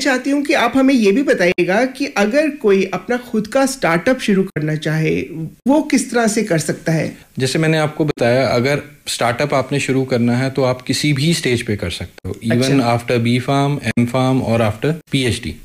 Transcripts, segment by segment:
चाहती हूँ कि आप हमें ये भी बताइएगा कि अगर कोई अपना खुद का स्टार्टअप शुरू करना चाहे वो किस तरह से कर सकता है जैसे मैंने आपको बताया अगर स्टार्टअप आपने शुरू करना है तो आप किसी भी स्टेज पे कर सकते हो even after B pharm M pharm और आफ्टर डी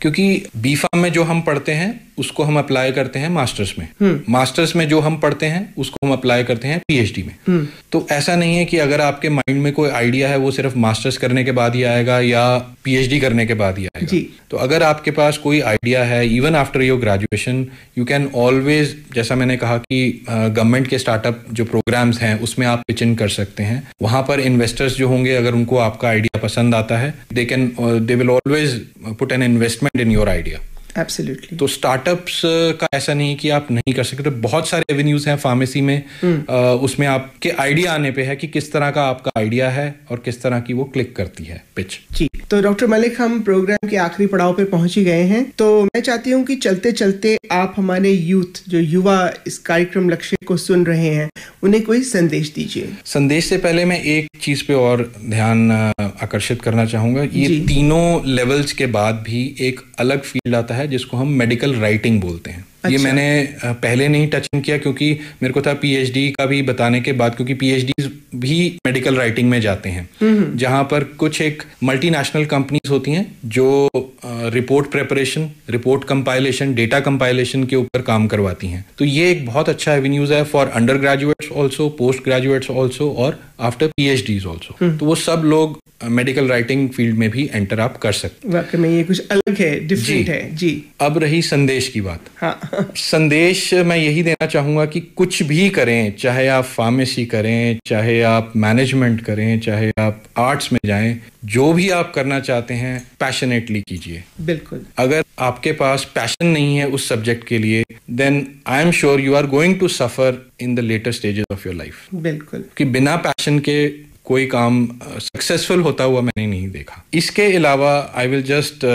क्योंकि बी फार्म में जो हम पढ़ते हैं उसको हम अप्लाई करते हैं मास्टर्स में मास्टर्स हम्म। में जो हम पढ़ते हैं उसको हम अप्लाई करते हैं पीएचडी में हम्म। तो ऐसा नहीं है कि अगर आपके माइंड में कोई आइडिया है वो सिर्फ मास्टर्स करने के बाद ही आएगा या पीएचडी करने के बाद ही आएगा तो अगर आपके पास कोई आइडिया है even after your graduation you can always जैसा मैंने कहा कि गवर्नमेंट के स्टार्टअप जो प्रोग्राम्स हैं उसमें में आप पिच इन कर सकते हैं वहाँ पर इन्वेस्टर्स जो होंगे अगर उनको आपका आइडिया पसंद आता है they can they will always put an investment in your idea Absolutely. तो स्टार्टअप्स uh, का ऐसा नहीं कि आप नहीं कर सकते तो बहुत सारे एवेन्यूज हैं फार्मेसी में आ, हम्म। uh, उसमें आपके आइडिया आने पे है कि किस तरह का आपका आइडिया है और किस तरह की वो क्लिक करती है पिच जी तो डॉक्टर मलिक हम प्रोग्राम के आखिरी पड़ाव पे पहुंच ही गए हैं तो मैं चाहती हूँ कि चलते चलते आप हमारे यूथ जो युवा इस कार्यक्रम लक्ष्य को सुन रहे हैं उन्हें कोई संदेश दीजिए संदेश से पहले मैं एक चीज पे और ध्यान आकर्षित करना चाहूंगा ये तीनों लेवल्स के बाद भी एक अलग फील्ड आता है जिसको हम मेडिकल राइटिंग बोलते हैं अच्छा। ये मैंने पहले नहीं टच किया क्योंकि मेरे को था पीएचडी का भी बताने के बाद क्योंकि पीएचडी भी मेडिकल राइटिंग में जाते हैं हम्म। जहां पर कुछ एक मल्टीनेशनल कंपनीज होती हैं जो report preparation report compilation data compilation के ऊपर काम करवाती हैं तो ये एक बहुत अच्छा एवेन्यूज है for undergraduates also postgraduates also और after P H Ds also तो वो सब लोग मेडिकल राइटिंग फील्ड में भी एंटर आप कर सकते हैं ये कुछ अलग है डिफरेंट है जी अब रही संदेश की बात हाँ। संदेश मैं यही देना चाहूंगा कि कुछ भी करें चाहे आप फार्मेसी करें चाहे आप मैनेजमेंट करें चाहे आप आर्ट्स में जाएं जो भी आप करना चाहते हैं पैशनेटली कीजिए बिल्कुल अगर आपके पास पैशन नहीं है उस सब्जेक्ट के लिए then I am sure you are going to suffer in the later stages of your life बिल्कुल कि बिना पैशन के कोई काम सक्सेसफुल होता हुआ मैंने नहीं देखा इसके अलावा I will just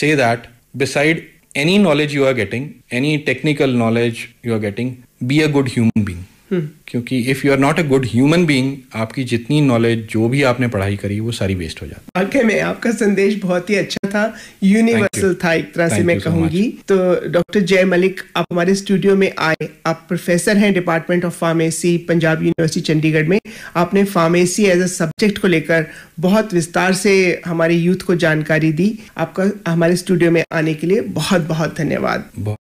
say that beside any knowledge you are getting any technical knowledge you are getting be a good human being क्योंकि if you are not a good human being आपकी जितनी नॉलेज जो भी आपने पढ़ाई करी वो सारी वेस्ट हो जाती है okay, में आपका संदेश बहुत ही अच्छा था यूनिवर्सल था एक तरह से मैं कहूंगी so तो डॉक्टर जय मलिक आप हमारे स्टूडियो में आए आप प्रोफेसर हैं department of pharmacy Punjab university Chandigarh में आपने फार्मेसी एज अ सब्जेक्ट को लेकर बहुत विस्तार से हमारे यूथ को जानकारी दी आपका हमारे स्टूडियो में आने के लिए बहुत बहुत धन्यवाद